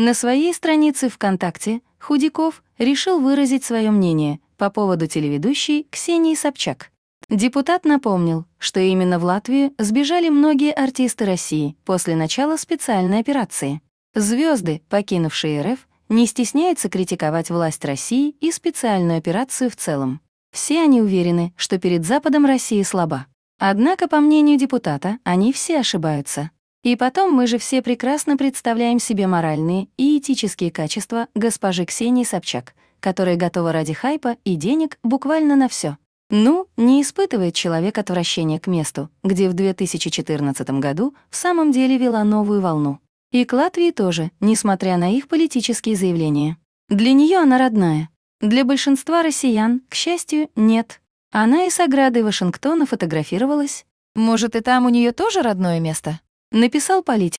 На своей странице ВКонтакте Худяков решил выразить свое мнение по поводу телеведущей Ксении Собчак. Депутат напомнил, что именно в Латвию сбежали многие артисты России после начала специальной операции. Звезды, покинувшие РФ, не стесняются критиковать власть России и специальную операцию в целом. Все они уверены, что перед Западом Россия слаба. Однако, по мнению депутата, они все ошибаются. И потом мы же все прекрасно представляем себе моральные и этические качества госпожи Ксении Собчак, которая готова ради хайпа и денег буквально на все. Ну, не испытывает человек отвращения к месту, где в 2014 году в самом деле вела новую волну. И к Латвии тоже, несмотря на их политические заявления. Для нее она родная. Для большинства россиян, к счастью, нет. Она и с оградой Вашингтона фотографировалась. Может, и там у нее тоже родное место? написал политик.